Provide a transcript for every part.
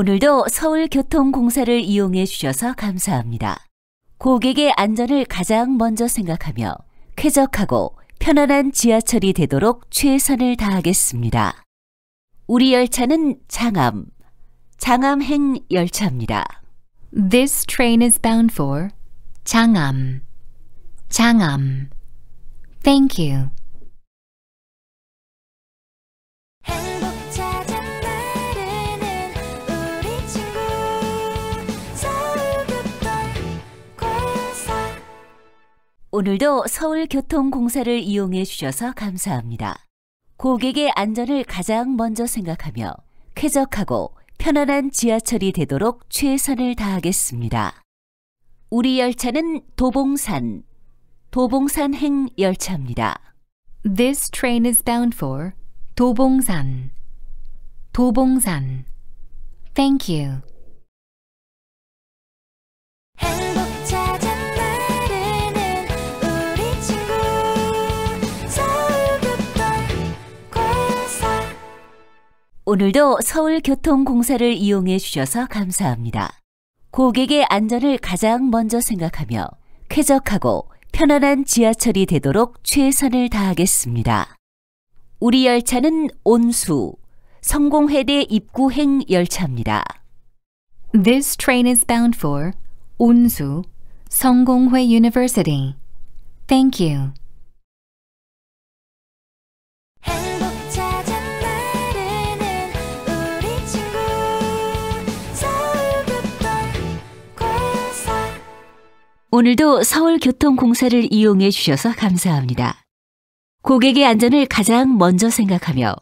오늘도 서울교통공사를 이용해 주셔서 감사합니다. 고객의 안전을 가장 먼저 생각하며 쾌적하고 편안한 지하철이 되도록 최선을 다하겠습니다. 우리 열차는 장암, 장암행 열차입니다. This train is bound for 장암, 장암. Thank you. 오늘도 서울교통공사를 이용해 주셔서 감사합니다. 고객의 안전을 가장 먼저 생각하며 쾌적하고 편안한 지하철이 되도록 최선을 다하겠습니다. 우리 열차는 도봉산, 도봉산행 열차입니다. This train is bound for 도봉산, 도봉산. Thank you. 오늘도 서울교통공사를 이용해 주셔서 감사합니다. 고객의 안전을 가장 먼저 생각하며 쾌적하고 편안한 지하철이 되도록 최선을 다하겠습니다. 우리 열차는 온수, 성공회대 입구행 열차입니다. This train is bound for 온수, 성공회 University. Thank you. 오늘도 서울교통공사를 이용해 주셔서 감사합니다. 고객의 안전을 가장 먼저 생각하며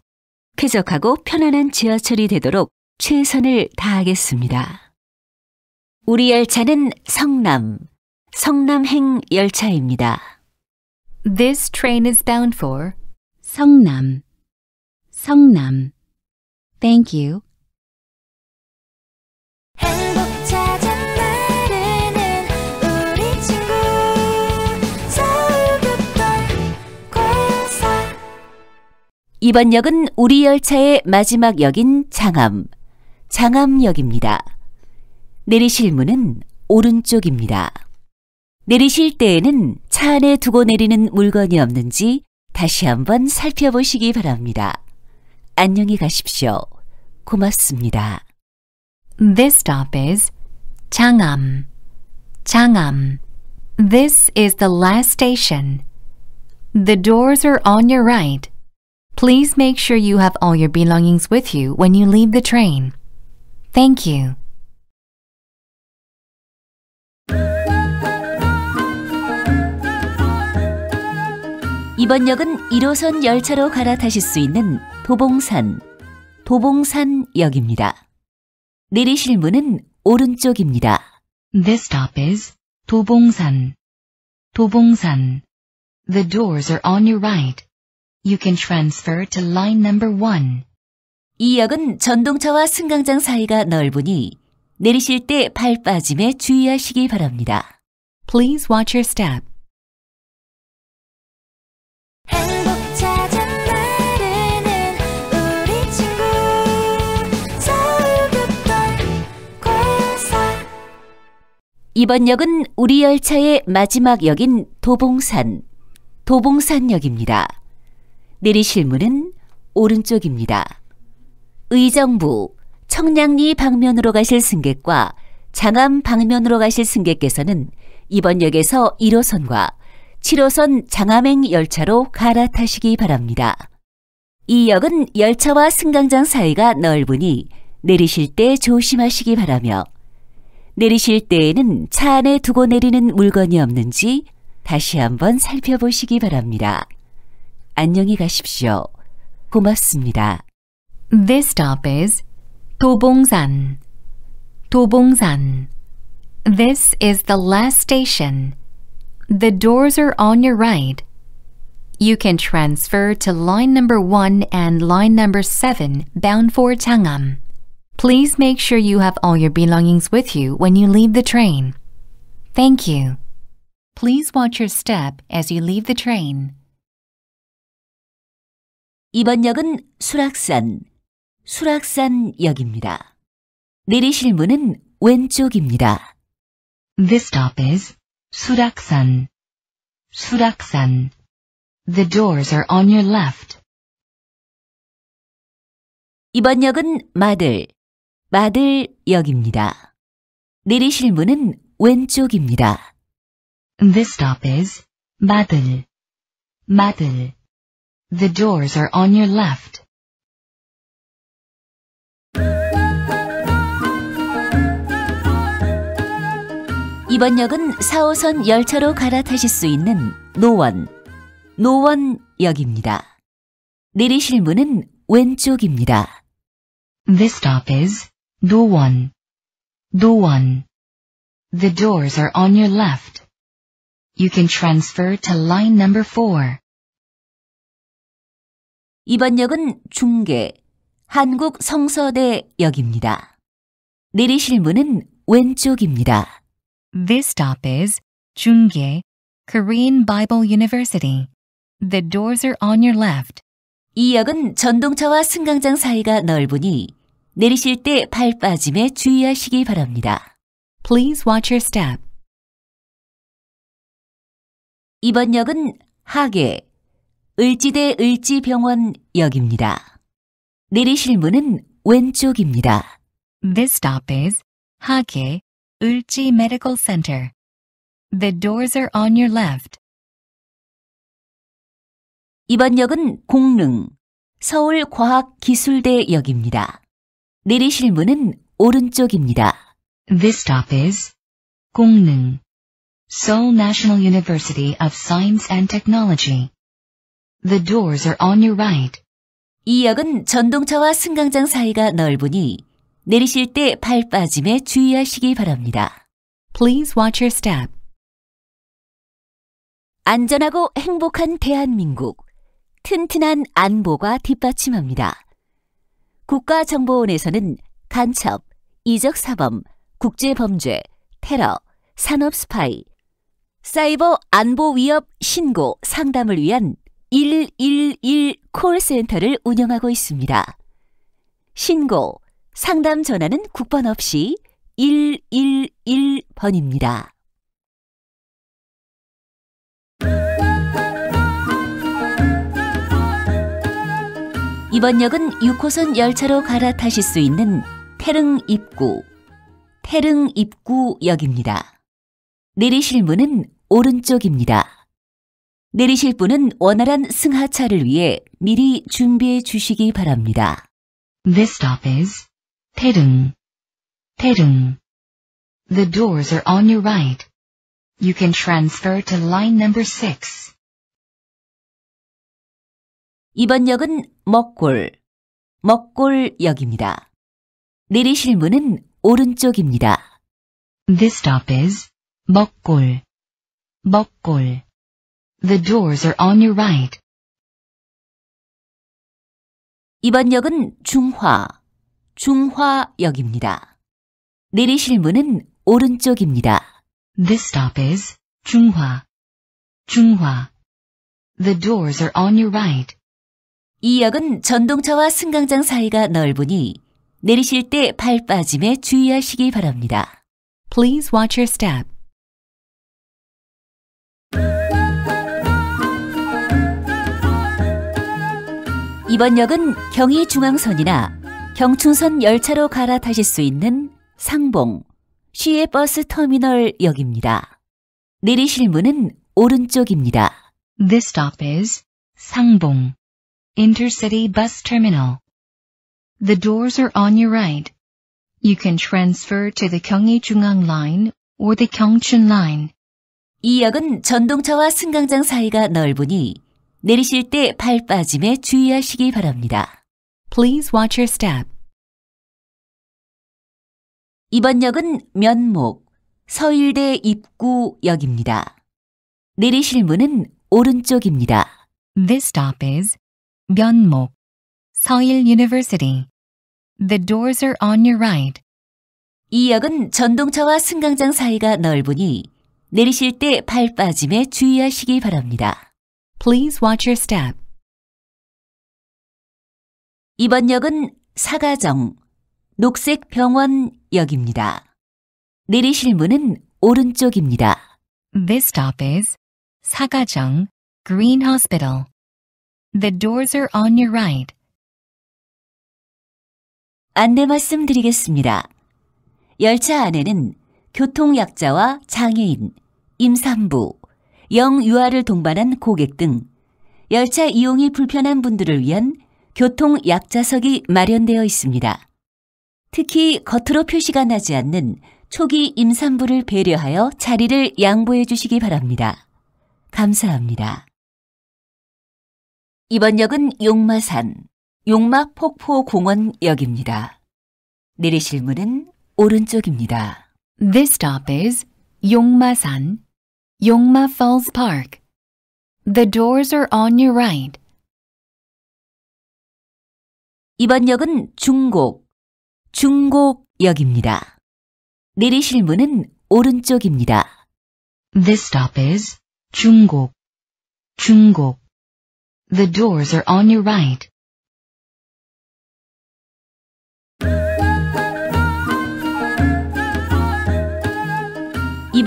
쾌적하고 편안한 지하철이 되도록 최선을 다하겠습니다. 우리 열차는 성남, 성남행 열차입니다. This train is bound for 성남, 성남. Thank you. 이번 역은 우리 열차의 마지막 역인 장암, 장암역입니다. 내리실 문은 오른쪽입니다. 내리실 때에는 차 안에 두고 내리는 물건이 없는지 다시 한번 살펴보시기 바랍니다. 안녕히 가십시오. 고맙습니다. This stop is c h a n This is the last station. The doors are on your right. Please make sure you have all your belongings with you when you leave the train. Thank you. 이번 역은 1호선 열차로 갈아타실 수 있는 도봉산, 내리실 문은 오른쪽입니다. This stop is 도봉산, 도봉산. The doors are on your right. You can transfer to line number 1. 이 역은 전동차와 승강장 사이가 넓으니 내리실 때 발 빠짐에 주의하시기 바랍니다. Please watch your step. 이번 역은 우리 열차의 마지막 역인 도봉산, 도봉산역입니다. 내리실 문은 오른쪽입니다. 의정부, 청량리 방면으로 가실 승객과 장암 방면으로 가실 승객께서는 이번 역에서 1호선과 7호선 장암행 열차로 갈아타시기 바랍니다. 이 역은 열차와 승강장 사이가 넓으니 내리실 때 조심하시기 바라며 내리실 때에는 차 안에 두고 내리는 물건이 없는지 다시 한번 살펴보시기 바랍니다. 안녕히 가십시오. 고맙습니다. This stop is 도봉산. 도봉산. This is the last station. The doors are on your right. You can transfer to line number 1 and line number 7 bound for Changam. Please make sure you have all your belongings with you when you leave the train. Thank you. Please watch your step as you leave the train. 이번 역은 수락산, 수락산역입니다. 내리실 문은 왼쪽입니다. This stop is 수락산, 수락산. The doors are on your left. 이번 역은 마들, 마들역입니다. 내리실 문은 왼쪽입니다. This stop is 마들, 마들. The doors are on your left. 이번 역은 4호선 열차로 갈아타실 수 있는 노원, 노원역입니다. 내리실 문은 왼쪽입니다. This stop is 노원, 노원. The doors are on your left. You can transfer to line number 4. 이번 역은 중계, 한국성서대 역입니다. 내리실 문은 왼쪽입니다. This stop is 중계, Korean Bible University. The doors are on your left. 이 역은 전동차와 승강장 사이가 넓으니 내리실 때 발 빠짐에 주의하시기 바랍니다. Please watch your step. 이번 역은 하계, 을지대 을지병원 역입니다. 내리실 문은 왼쪽입니다. This stop is 하계 을지 Medical Center. The doors are on your left. 이번 역은 공릉 서울과학기술대 역입니다. 내리실 문은 오른쪽입니다. This stop is 공릉 Seoul National University of Science and Technology. The doors are on your right. 이 역은 전동차와 승강장 사이가 넓으니 내리실 때 발 빠짐에 주의하시기 바랍니다. Please watch your step. 안전하고 행복한 대한민국. 튼튼한 안보가 뒷받침합니다. 국가정보원에서는 간첩, 이적사범, 국제범죄, 테러, 산업 스파이, 사이버 안보 위협 신고 상담을 위한 111 콜센터를 운영하고 있습니다. 신고, 상담 전화는 국번 없이 111번입니다. 이번 역은 6호선 열차로 갈아타실 수 있는 태릉 입구, 태릉 입구역입니다. 내리실 문은 오른쪽입니다. 내리실 분은 원활한 승하차를 위해 미리 준비해 주시기 바랍니다. This stop is 태릉, 태릉. The doors are on your right. You can transfer to line number 6. 이번 역은 먹골, 먹골역입니다. 내리실 문은 오른쪽입니다. This stop is 먹골, 먹골. The doors are on your right. 이번 역은 중화, 중화역입니다. 내리실 문은 오른쪽입니다. This stop is 중화, 중화. The doors are on your right. 이 역은 전동차와 승강장 사이가 넓으니 내리실 때 발 빠짐에 주의하시기 바랍니다. Please watch your step. 이번 역은 경의중앙선이나 경춘선 열차로 갈아타실 수 있는 상봉 시외 버스 터미널 역입니다. 내리실 문은 오른쪽입니다. This stop is 상봉 Intercity Bus Terminal. The doors are on your right. You can transfer to the 경의중앙 line or the 경춘 line. 이 역은 전동차와 승강장 사이가 넓으니 내리실 때 팔 빠짐에 주의하시기 바랍니다. Please watch your step. 이번 역은 면목, 서일대 입구역입니다. 내리실 문은 오른쪽입니다. This stop is 면목, 서일 University. The doors are on your right. 이 역은 전동차와 승강장 사이가 넓으니 내리실 때 팔 빠짐에 주의하시기 바랍니다. Please watch your step. 이번 역은 사가정 녹색 병원역입니다. 내리실 문은 오른쪽입니다. This stop is 사가정 Green Hospital. The doors are on your right. 안내 말씀드리겠습니다. 열차 안에는 교통약자와 장애인, 임산부, 영유아를 동반한 고객 등 열차 이용이 불편한 분들을 위한 교통 약자석이 마련되어 있습니다. 특히 겉으로 표시가 나지 않는 초기 임산부를 배려하여 자리를 양보해 주시기 바랍니다. 감사합니다. 이번 역은 용마산, 용마폭포공원역입니다. 내리실 문은 오른쪽입니다. This stop is 용마산 Yongma Falls Park. The doors are on your right. 이번 역은 중곡, 중곡역입니다. 내리실 문은 오른쪽입니다. This stop is 중곡, 중곡. The doors are on your right.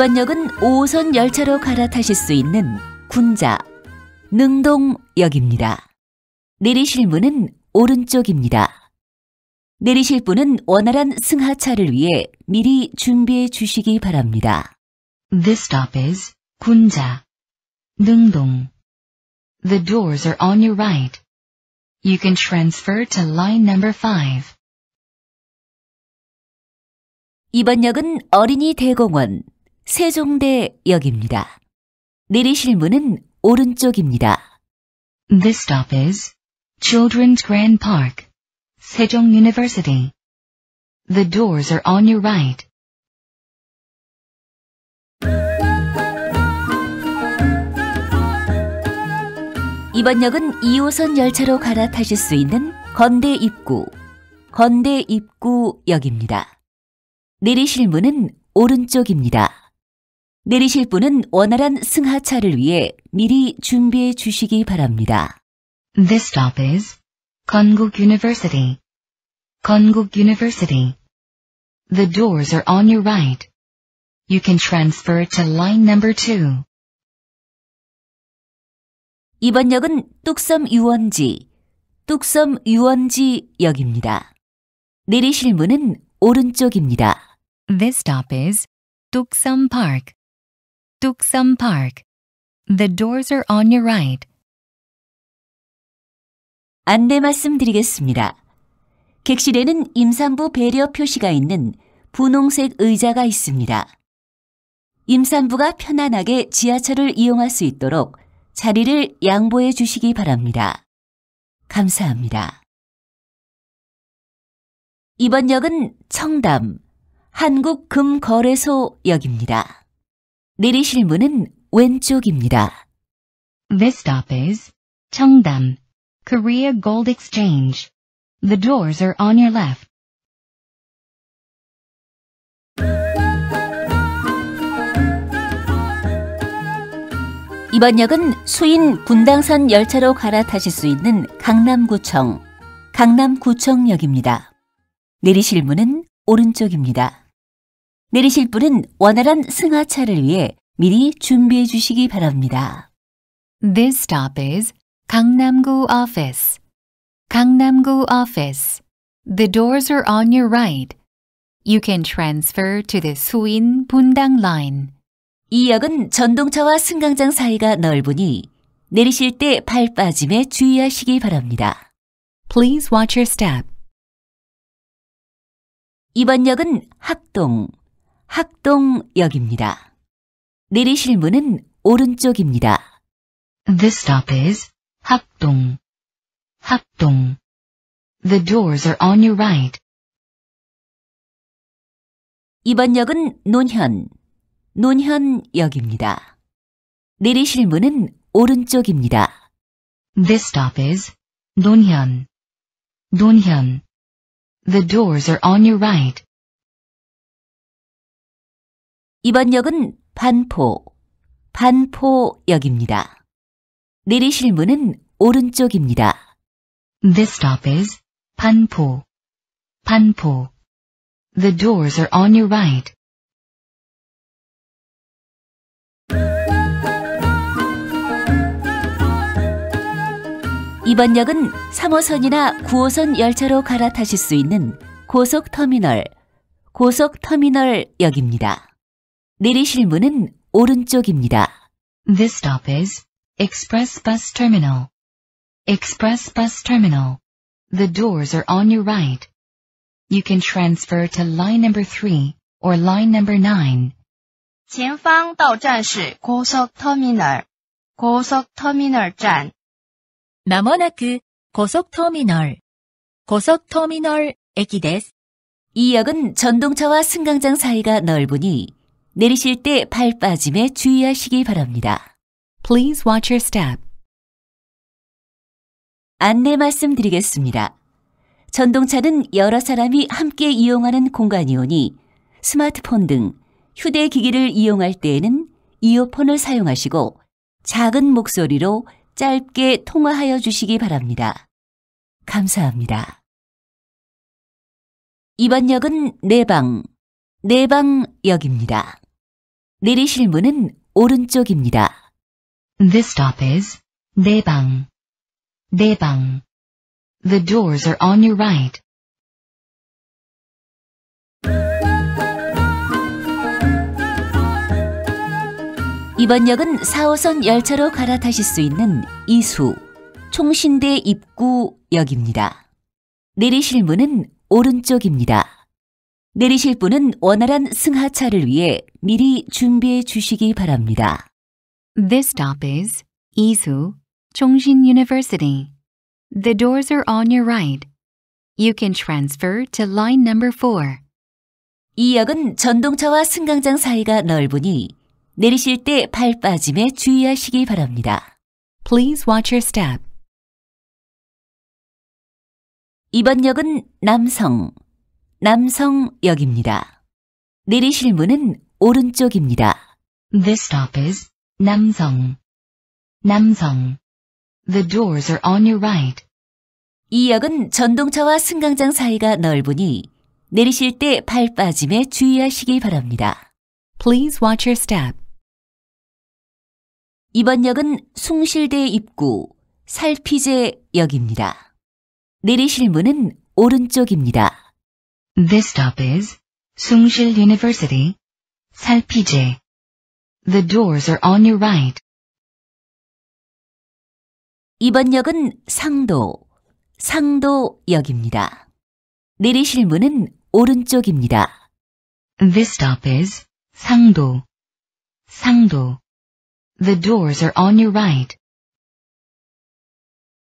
일반역은 5호선 열차로 갈아타실 수 있는 군자 능동역입니다. 내리실 문은 오른쪽입니다. 내리실 분은 원활한 승하차를 위해 미리 준비해 주시기 바랍니다. This stop is 군자 능동. The doors are on your right. You can transfer to line number 5. 이번 역은 어린이 대공원 세종대역입니다. 내리실 문은 오른쪽입니다. This stop is Children's Grand Park, Sejong University. The doors are on your right. 이번 역은 2호선 열차로 갈아타실 수 있는 건대 입구, 건대 입구역입니다. 내리실 문은 오른쪽입니다. 내리실 분은 원활한 승하차를 위해 미리 준비해 주시기 바랍니다. This stop is 건국 University. 건국 University. The doors are on your right. You can transfer to line number 2. 이번 역은 뚝섬 유원지, 뚝섬 유원지 역입니다. 내리실 문은 오른쪽입니다. This stop is 뚝섬 Park. Duksum Park. The doors are on your right. 안내 말씀드리겠습니다. 객실에는 임산부 배려 표시가 있는 분홍색 의자가 있습니다. 임산부가 편안하게 지하철을 이용할 수 있도록 자리를 양보해 주시기 바랍니다. 감사합니다. 이번 역은 청담 한국금거래소역입니다. 내리실 문은 왼쪽입니다. This stop is 청담, Korea Gold Exchange. The doors are on your left. 이번 역은 수인 분당선 열차로 갈아타실 수 있는 강남구청, 강남구청역입니다. 내리실 문은 오른쪽입니다. 내리실 분은 원활한 승하차를 위해 미리 준비해 주시기 바랍니다. This stop is 강남구 office. 강남구 office. The doors are on your right. You can transfer to the 수인 분당 line. 이 역은 전동차와 승강장 사이가 넓으니 내리실 때 발 빠짐에 주의하시기 바랍니다. Please watch your step. 이번 역은 학동, 학동역입니다. 내리실 문은 오른쪽입니다. This stop is 학동. 학동. The doors are on your right. 이번 역은 논현, 논현역입니다. 내리실 문은 오른쪽입니다. This stop is 논현, 논현. The doors are on your right. 이번 역은 반포, 반포역입니다. 내리실 문은 오른쪽입니다. This stop is 반포, 반포. The doors are on your right. 이번 역은 3호선이나 9호선 열차로 갈아타실 수 있는 고속터미널, 고속터미널역입니다. 내리실 문은 오른쪽입니다. This stop is Express Bus Terminal. Express Bus Terminal. The doors are on your right. You can transfer to line number 3 or line number 9. 前方到站是 고속 터미널, 고속 터미널 站.まもなく 고속 터미널, 고속 터미널 駅です.이 역은 전동차와 승강장 사이가 넓으니 내리실 때 발 빠짐에 주의하시기 바랍니다. Please watch your step. 안내 말씀드리겠습니다. 전동차는 여러 사람이 함께 이용하는 공간이오니 스마트폰 등 휴대기기를 이용할 때에는 이어폰을 사용하시고 작은 목소리로 짧게 통화하여 주시기 바랍니다. 감사합니다. 이번 역은 내방, 내방역입니다. 내리실 문은 오른쪽입니다. This stop is 내방. 내방. The doors are on your right. 이번 역은 4호선 열차로 갈아타실 수 있는 이수, 총신대 입구역입니다. 내리실 문은 오른쪽입니다. 내리실 분은 원활한 승하차를 위해 미리 준비해 주시기 바랍니다. This stop is Izu, Chongqing University. The doors are on your right. You can transfer to line number 4. 이 역은 전동차와 승강장 사이가 넓으니 내리실 때 발 빠짐에 주의하시기 바랍니다. Please watch your step. 이번 역은 남성, 남성역입니다. 내리실 문은 오른쪽입니다. This stop is 남성. 남성. The doors are on your right. 이 역은 전동차와 승강장 사이가 넓으니 내리실 때 발 빠짐에 주의하시기 바랍니다. Please watch your step. 이번 역은 숭실대 입구 살피제 역입니다. 내리실 문은 오른쪽입니다. This stop is Sungshil University, Salpije. The doors are on your right. 이번 역은 상도, 상도역입니다. 내리실 문은 오른쪽입니다. This stop is 상도, 상도. The doors are on your right.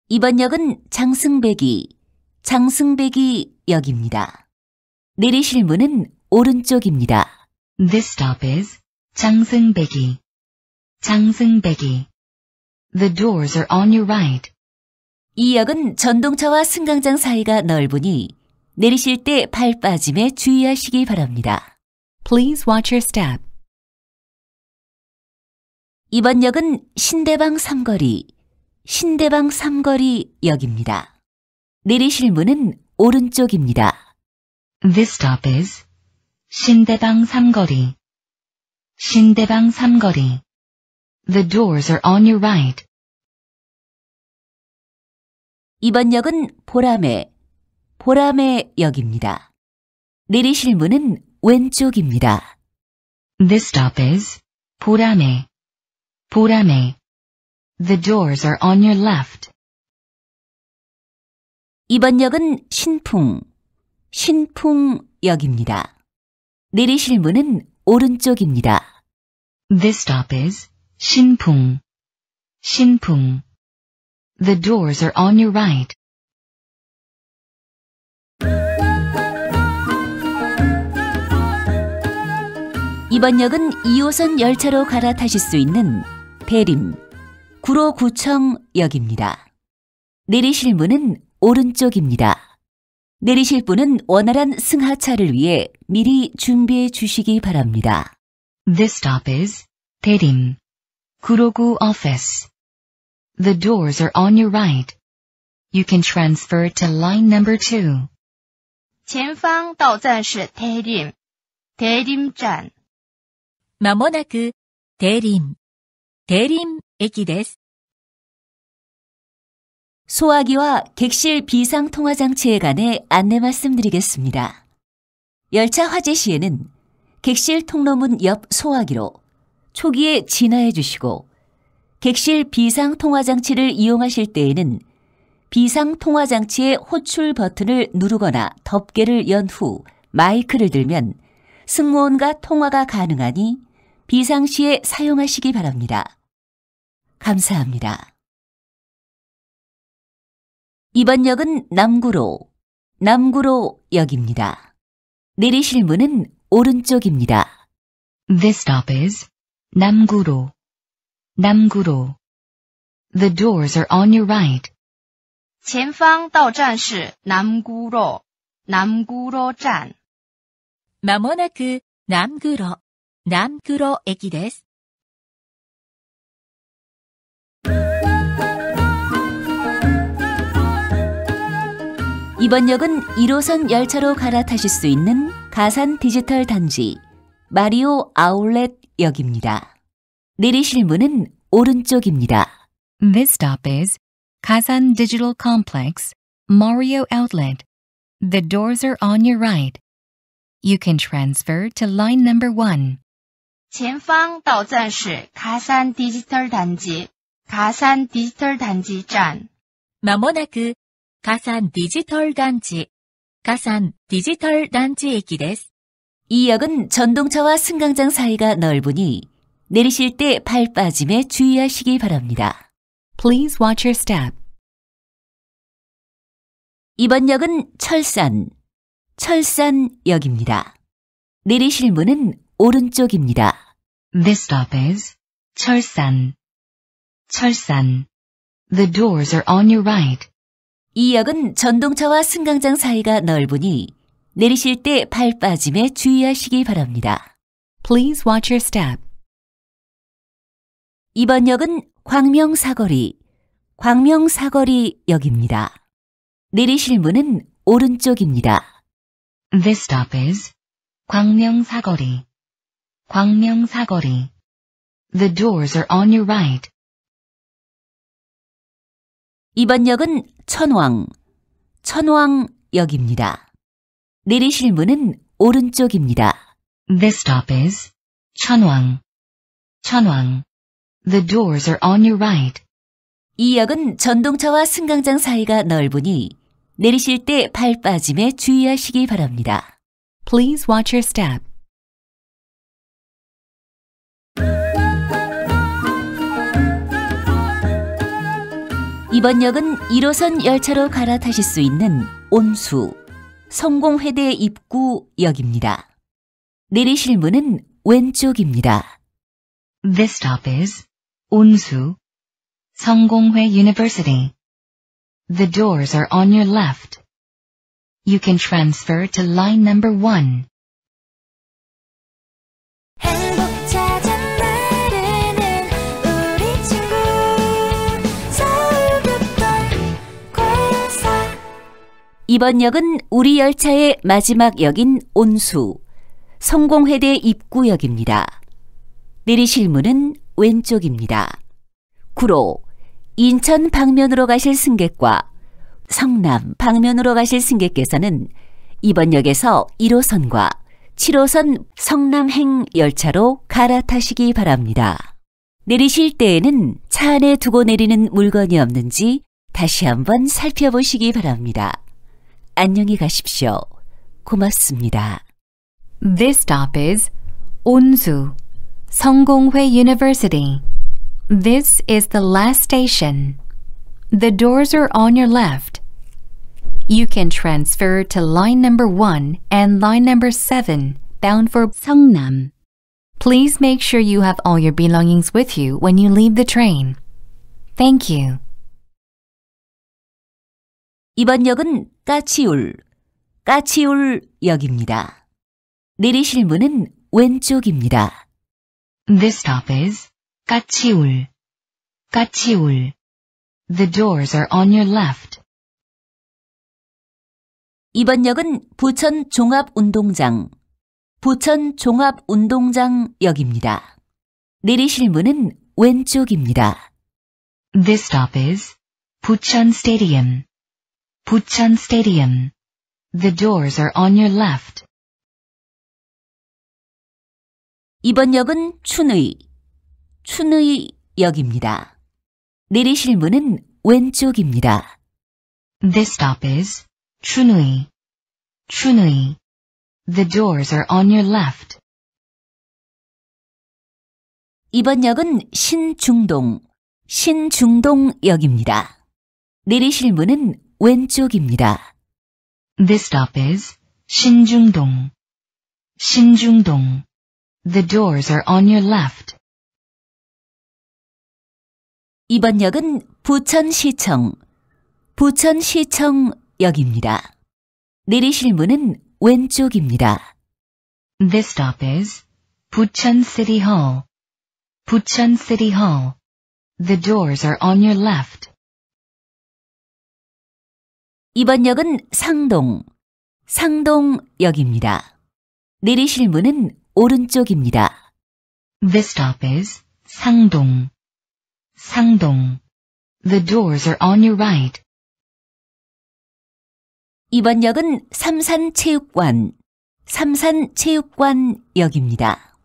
이번 역은 장승배기, 장승배기 역입니다. 내리실 문은 오른쪽입니다. This stop is 장승배기. 장승배기. The doors are on your right. 이 역은 전동차와 승강장 사이가 넓으니 내리실 때 발 빠짐에 주의하시기 바랍니다. Please watch your step. 이번 역은 신대방 삼거리, 신대방 삼거리 역입니다. 내리실 문은 오른쪽입니다. This stop is 신대방 삼거리. 신대방 삼거리. The doors are on your right. 이번 역은 보라매, 보라매 역입니다. 내리실 문은 왼쪽입니다. This stop is 보라매, 보라매. The doors are on your left. 이번 역은 신풍, 신풍역입니다. 내리실 문은 오른쪽입니다. This stop is 신풍. 신풍. The doors are on your right. 이번 역은 2호선 열차로 갈아타실 수 있는 대림 구로구청역입니다. 내리실 문은 오른쪽입니다. 내리실 분은 원활한 승하차를 위해 미리 준비해 주시기 바랍니다. This stop is 대림 구로구 office. The doors are on your right. You can transfer to line number 2. 前方到站是 대림, 대림站. まもなく、대림、대림駅です。 소화기와 객실 비상통화장치에 관해 안내 말씀드리겠습니다. 열차 화재 시에는 객실 통로문 옆 소화기로 초기에 진화해 주시고 객실 비상통화장치를 이용하실 때에는 비상통화장치의 호출 버튼을 누르거나 덮개를 연 후 마이크를 들면 승무원과 통화가 가능하니 비상시에 사용하시기 바랍니다. 감사합니다. 이번 역은 남구로, 남구로역입니다. 내리실 문은 오른쪽입니다. This stop is 남구로, 남구로. The doors are on your right. 前方到站是南구로, 남구로 站.まもなく南구로、南구로駅です。 이번 역은 1호선 열차로 갈아타실 수 있는 가산 디지털 단지 마리오 아울렛 역입니다. 내리실 문은 오른쪽입니다. This stop is Kazan Digital Complex, Mario Outlet. The doors are on your right. You can transfer to line number 1. 前方到站是 가산 디지털 단지, 가산 디지털 단지 站.まもなく 가산 디지털 단지 가산 디지털 단지駅です이 역은 전동차와 승강장 사이가 넓으니 내리실 때 발 빠짐에 주의하시기 바랍니다. Please watch your step. 이번 역은 철산, 철산역입니다. 내리실 문은 오른쪽입니다. This stop is 철산, 철산. The doors are on your right. 이 역은 전동차와 승강장 사이가 넓으니 내리실 때 발 빠짐에 주의하시기 바랍니다. Please watch your step. 이번 역은 광명 사거리, 광명 사거리 역입니다. 내리실 문은 오른쪽입니다. This stop is 광명 사거리. 광명 사거리. The doors are on your right. 이번 역은 천왕, 천왕역입니다. 내리실 문은 오른쪽입니다. This stop is 천왕, 천왕. The doors are on your right. 이 역은 전동차와 승강장 사이가 넓으니 내리실 때 발 빠짐에 주의하시기 바랍니다. Please watch your step. 이번 역은 1호선 열차로 갈아타실 수 있는 온수 성공회대 입구역입니다. 내리실 문은 왼쪽입니다. This stop is 온수 성공회 University. The doors are on your left. You can transfer to line number 1. 이번 역은 우리 열차의 마지막 역인 온수, 성공회대 입구역입니다. 내리실 문은 왼쪽입니다. 구로 인천 방면으로 가실 승객과 성남 방면으로 가실 승객께서는 이번 역에서 1호선과 7호선 성남행 열차로 갈아타시기 바랍니다. 내리실 때에는 차 안에 두고 내리는 물건이 없는지 다시 한번 살펴보시기 바랍니다. 안녕히 가십시오. 고맙습니다. This stop is Onsu Songgonghui University. This is the last station. The doors are on your left. You can transfer to line number 1 and line number 7 bound for Seongnam. Please make sure you have all your belongings with you when you leave the train. Thank you. 이번 역은 까치울, 까치울역입니다. 내리실 문은 왼쪽입니다. This stop is 까치울, 까치울. The doors are on your left. 이번 역은 부천 종합운동장, 부천 종합운동장역입니다. 내리실 문은 왼쪽입니다. This stop is 부천 Stadium. Bucheon Stadium. The doors are on your left. 이번 역은 춘의, 춘의 역입니다. 내리실 문은 왼쪽입니다. This stop is 춘의, 춘의. The doors are on your left. 이번 역은 신중동, 신중동역입니다. 내리실 문은 왼쪽입니다. This stop is 신중동. 신중동. The doors are on your left. 이번 역은 부천시청, 부천시청역입니다. 내리실 문은 왼쪽입니다. This stop is Bucheon City Hall. Bucheon City Hall. The doors are on your left. 이번 역은 상동, 상동역입니다. 내리실 문은 오른쪽입니다. This t o p is 상동, 상동. The doors are on your right. 이번 역은 삼산체육관, 삼산체육관역입니다.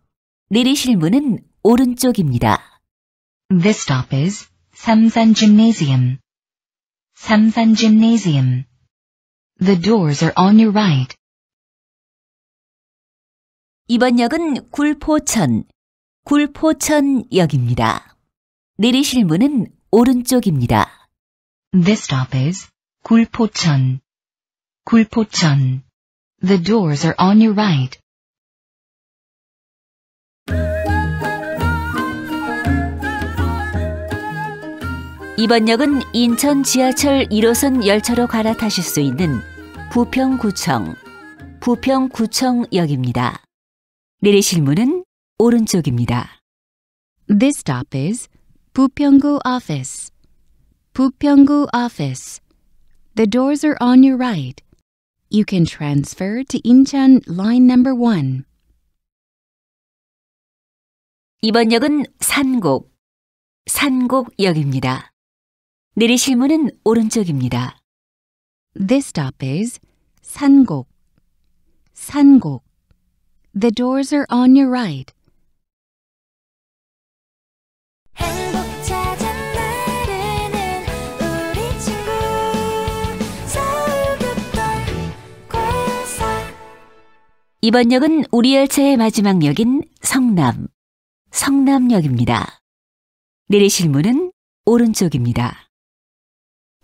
내리실 문은 오른쪽입니다. t h i stop is 삼산 Gymnasium, Samsan Gymnasium. The doors are on your right. 이번 역은 굴포천, 굴포천역입니다. 내리실 문은 오른쪽입니다. This stop is 굴포천, 굴포천. The doors are on your right. 이번 역은 인천 지하철 1호선 열차로 갈아타실 수 있는 부평구청, 부평구청역입니다. 내리실 문은 오른쪽입니다. This stop is 부평구 office. 부평구 office. The doors are on your right. You can transfer to Incheon line number 1. 이번 역은 산곡, 산곡역입니다. 내리실 문은 오른쪽입니다. This stop is 산곡. 산곡. The doors are on your right. 이번 역은 우리 열차의 마지막 역인 성남, 성남역입니다. 내리실 문은 오른쪽입니다.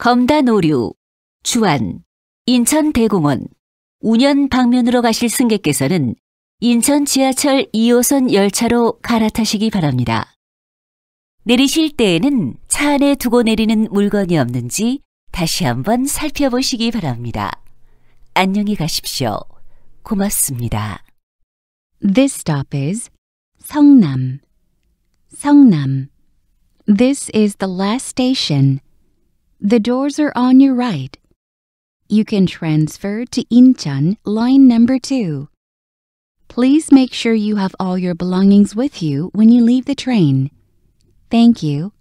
검단 오류, 주안, 인천대공원, 운현 방면으로 가실 승객께서는 인천 지하철 2호선 열차로 갈아타시기 바랍니다. 내리실 때에는 차 안에 두고 내리는 물건이 없는지 다시 한번 살펴보시기 바랍니다. 안녕히 가십시오. 고맙습니다. This stop is 성남. 성남. This is the last station. The doors are on your right. You can transfer to Incheon, line number 2. Please make sure you have all your belongings with you when you leave the train. Thank you.